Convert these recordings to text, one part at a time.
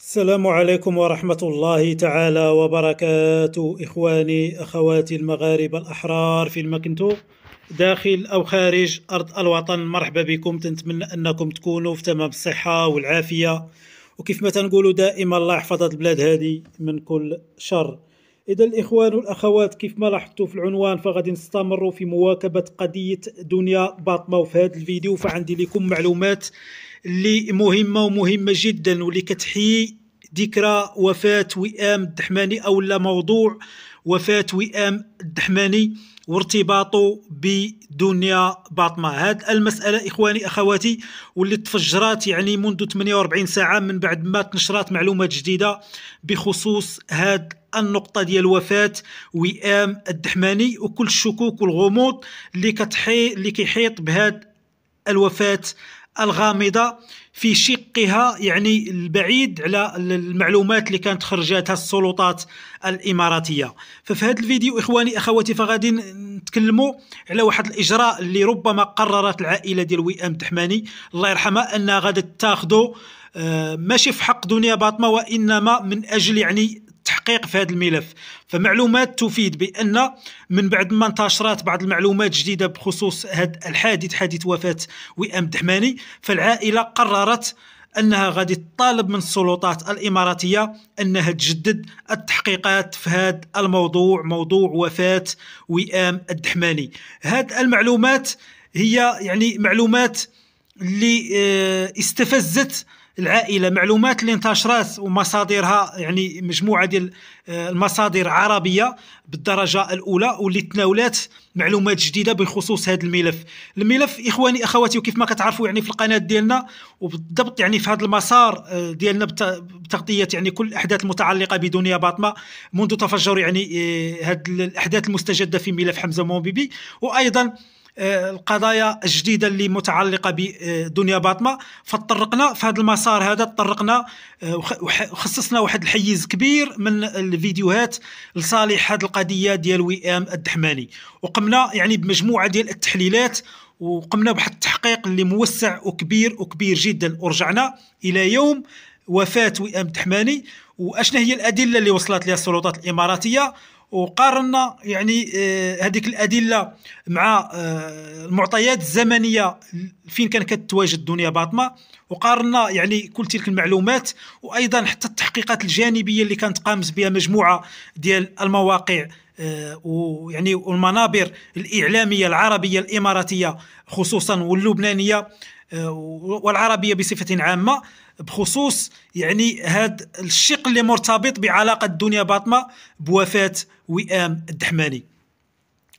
السلام عليكم ورحمة الله تعالى وبركاته إخواني أخواتي المغاربة الأحرار في المكنتو داخل أو خارج أرض الوطن مرحبا بكم تنتمنى أنكم تكونوا في تمام الصحة والعافية وكيف ما تنقولوا دائما الله يحفظ البلاد هذه من كل شر إذا الإخوان والأخوات كيف ما لاحظتوا في العنوان فغادي نستمروا في مواكبة قضية دنيا باطمة وفي هذا الفيديو فعندي لكم معلومات اللي مهمه ومهمه جدا واللي كتحيي ذكرى وفاه وئام الدحماني او لا موضوع وفاه وئام الدحماني وارتباطه بدنيا باطمة هاد المسألة إخواني أخواتي واللي تفجرات يعني منذ 48 ساعة من بعد ما تنشرات معلومات جديدة بخصوص هاد النقطة ديال وفاة وئام الدحماني وكل الشكوك والغموض اللي كتحيط اللي كيحيط بهاد الوفاة الغامضه في شقها يعني البعيد على المعلومات اللي كانت خرجتها السلطات الاماراتيه ففي هذا الفيديو اخواني اخواتي فغادي نتكلموا على واحد الاجراء اللي ربما قررت العائله ديال وئام تحماني الله يرحمها انها غادي تاخذه آه، ماشي في حق دنيا باطمه وانما من اجل يعني التحقيق في هذا الملف فمعلومات تفيد بان من بعد ما انتشرت بعض المعلومات جديده بخصوص هذا الحادث حادث وفاه وئام الدحماني فالعائله قررت انها غادي تطالب من السلطات الاماراتيه انها تجدد التحقيقات في هذا الموضوع موضوع وفاه وئام الدحماني هذه المعلومات هي يعني معلومات اللي آه، استفزت العائله معلومات اللي انتشرت ومصادرها يعني مجموعه ديال آه، المصادر عربيه بالدرجه الاولى واللي تناولات معلومات جديده بخصوص هذا الملف الملف اخواني اخواتي وكيف ما كتعرفوا يعني في القناه ديالنا وبالضبط يعني في هذا المسار آه، ديالنا بتغطيه يعني كل الاحداث المتعلقه بدنيا باطمه منذ تفجر يعني هذه آه، الاحداث المستجده في ملف حمزه مومبيبي وايضا آه، القضايا الجديده اللي متعلقه بدنيا باطمه فتطرقنا في هذا المسار هذا تطرقنا آه، وخصصنا واحد الحيز كبير من الفيديوهات لصالح هذه القضيه ديال وئام الدحماني وقمنا يعني بمجموعه ديال التحليلات وقمنا بواحد التحقيق اللي موسع وكبير وكبير جدا ورجعنا الى يوم وفاه وئام الدحماني واشنا هي الادله اللي وصلت لها السلطات الاماراتيه وقارنا يعني آه، هذيك الادله مع آه، المعطيات الزمنيه فين كان كتواجد الدنيا باطمه وقارنا يعني كل تلك المعلومات وايضا حتى التحقيقات الجانبيه اللي كانت قامت بها مجموعه ديال المواقع آه، ويعني والمنابر الاعلاميه العربيه الاماراتيه خصوصا واللبنانيه والعربيه بصفه عامه بخصوص يعني هذا الشق اللي مرتبط بعلاقه الدنيا باطمه بوفاه وئام الدحماني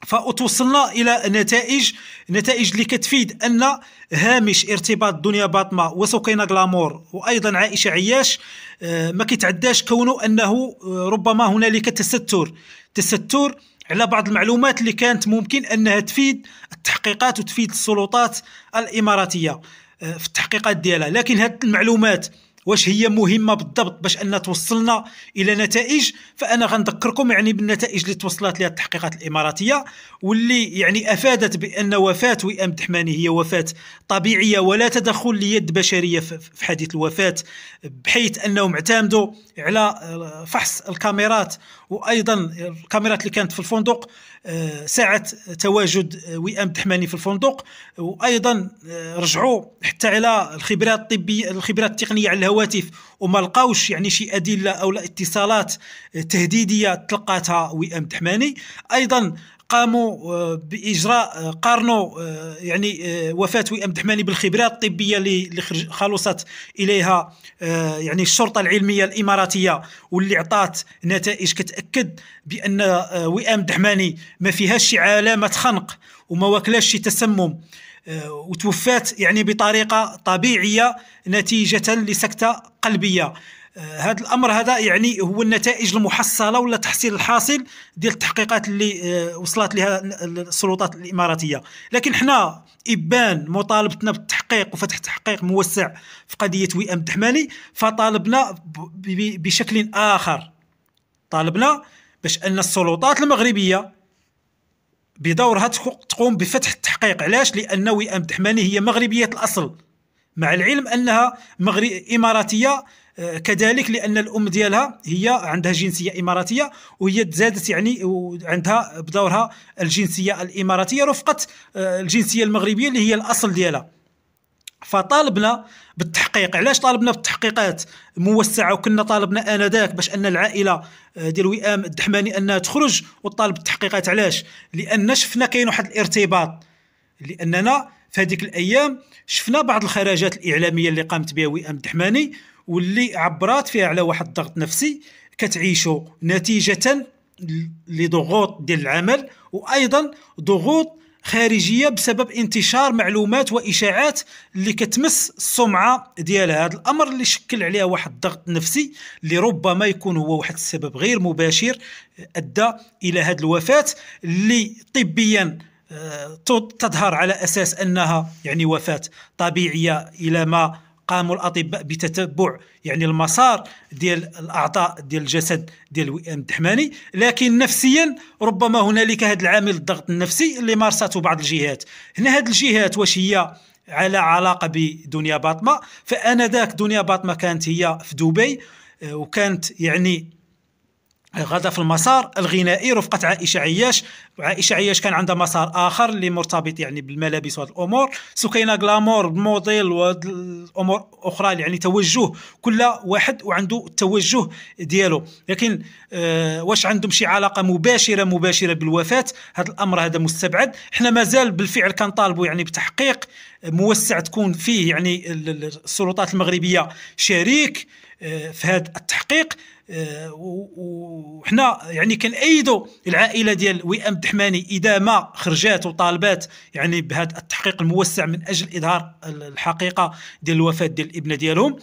فتوصلنا الى نتائج نتائج اللي كتفيد ان هامش ارتباط دنيا باطمه وسكينه غلامور وايضا عائشه عياش آه، ما كيتعداش كونه انه آه، ربما هنالك تستر تستر على بعض المعلومات اللي كانت ممكن انها تفيد التحقيقات وتفيد السلطات الاماراتيه آه، في التحقيقات ديالها لكن هذه المعلومات واش هي مهمه بالضبط باش ان توصلنا الى نتائج فانا غنذكركم يعني بالنتائج اللي توصلت لها التحقيقات الاماراتيه واللي يعني افادت بان وفاه وئام الدحماني هي وفاه طبيعيه ولا تدخل ليد بشريه في حديث الوفاه بحيث انهم اعتمدوا على آه، فحص الكاميرات وايضا الكاميرات اللي كانت في الفندق آه، ساعه تواجد آه، وئام الدحماني في الفندق وايضا رجعوا حتى على الخبرات الطبيه الخبرات التقنيه على الهواء الهواتف وما لقاوش يعني شي ادله او اتصالات تهديديه تلقاتها وئام تحماني ايضا قاموا آه، باجراء آه، قارنوا آه، يعني وفاه وئام دحماني بالخبرات الطبيه اللي خلصت اليها يعني الشرطه العلميه الاماراتيه واللي عطات نتائج كتاكد بان وئام دحماني ما فيهاش شي علامه خنق وما واكلاش شي تسمم آه، وتوفات يعني بطريقه طبيعيه نتيجه لسكته قلبيه آه، هذا الامر هذا يعني هو النتائج المحصله ولا التحصيل الحاصل ديال التحقيقات اللي آه، وصلت لها السلطات الاماراتيه لكن حنا ابان مطالبتنا بالتحقيق وفتح تحقيق موسع في قضيه وئام الدحمالي فطالبنا بشكل اخر طالبنا باش ان السلطات المغربيه بدورها تقوم بفتح التحقيق علاش لان وئام الدحماني هي مغربيه الاصل مع العلم انها مغرب اماراتيه آه، كذلك لان الام ديالها هي عندها جنسيه اماراتيه وهي تزادت يعني عندها بدورها الجنسيه الاماراتيه رفقه آه، الجنسيه المغربيه اللي هي الاصل ديالها فطالبنا بالتحقيق علاش طالبنا بالتحقيقات موسعه وكنا طالبنا انذاك باش ان العائله آه، ديال وئام الدحماني انها تخرج وطالب بالتحقيقات علاش لان شفنا كاين واحد الارتباط لاننا في هذيك الايام شفنا بعض الخراجات الاعلاميه اللي قامت بها وئام الدحماني واللي عبرات فيها على واحد الضغط نفسي كتعيشه نتيجه لضغوط ديال العمل وايضا ضغوط خارجيه بسبب انتشار معلومات واشاعات اللي كتمس السمعه ديالها هذا الامر اللي شكل عليها واحد الضغط نفسي اللي ربما يكون هو واحد السبب غير مباشر ادى الى هذه الوفاه اللي طبيا آه، تظهر على اساس انها يعني وفاه طبيعيه الى ما قاموا الاطباء بتتبع يعني المسار ديال الاعضاء ديال الجسد ديال وئام الدحماني لكن نفسيا ربما هنالك هذا العامل الضغط النفسي اللي مارسته بعض الجهات هنا هذه الجهات واش هي على علاقه بدنيا باطمه فانا ذاك دنيا باطمه كانت هي في دبي آه، وكانت يعني غدا في المسار الغنائي رفقة عائشة عياش عائشة عياش كان عندها مسار آخر اللي مرتبط يعني بالملابس وهذ الأمور سكينة غلامور موديل وهذه الأمور أخرى يعني توجه كل واحد وعنده التوجه ديالو لكن آه واش عندهم شي علاقة مباشرة مباشرة بالوفاة هذا الأمر هذا مستبعد حنا مازال بالفعل كنطالبوا يعني بتحقيق موسع تكون فيه يعني السلطات المغربية شريك آه في هذا التحقيق آه، وحنا يعني كنأيدوا العائله ديال وئام الدحماني اذا ما خرجات وطالبات يعني بهذا التحقيق الموسع من اجل اظهار الحقيقه ديال الوفاه ديال الابنه ديالهم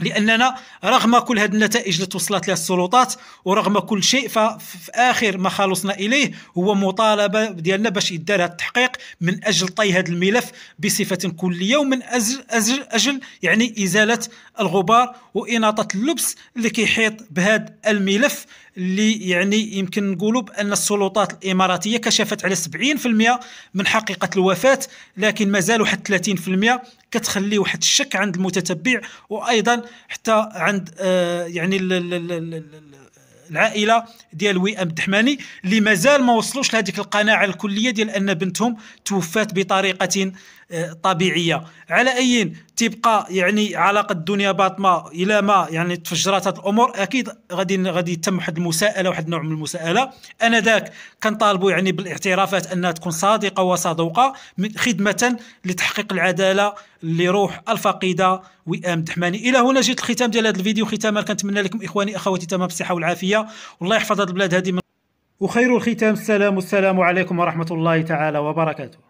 لاننا رغم كل هذه النتائج اللي توصلت لها السلطات ورغم كل شيء ففي اخر ما خلصنا اليه هو مطالبه ديالنا باش يدار هذا التحقيق من اجل طي هذا الملف بصفه كليه ومن اجل اجل اجل يعني ازاله الغبار واناطه اللبس اللي كيحيط بهذا الملف اللي يعني يمكن نقولوا بان السلطات الاماراتيه كشفت على 70% من حقيقه الوفاه لكن مازالوا حتى 30% كتخلي واحد الشك عند المتتبع وايضا حتى عند آه يعني ال ال ال العائله ديال وئام الدحماني اللي مازال ما وصلوش لهذيك القناعه الكليه ديال ان بنتهم توفات بطريقه آه، طبيعيه على اي تبقى يعني علاقه الدنيا باطمه الى ما يعني تفجرات الامور اكيد غادي غادي يتم واحد المساءله واحد النوع من المساءله انا ذاك كنطالبوا يعني بالاعترافات انها تكون صادقه وصدوقه خدمه لتحقيق العداله لروح الفقيده وئام الدحماني الى هنا جيت الختام ديال هذا الفيديو ختاما كنتمنى لكم اخواني اخواتي تمام بالصحه والعافيه والله يحفظ هذه البلاد هذه وخير الختام السلام والسلام عليكم ورحمه الله تعالى وبركاته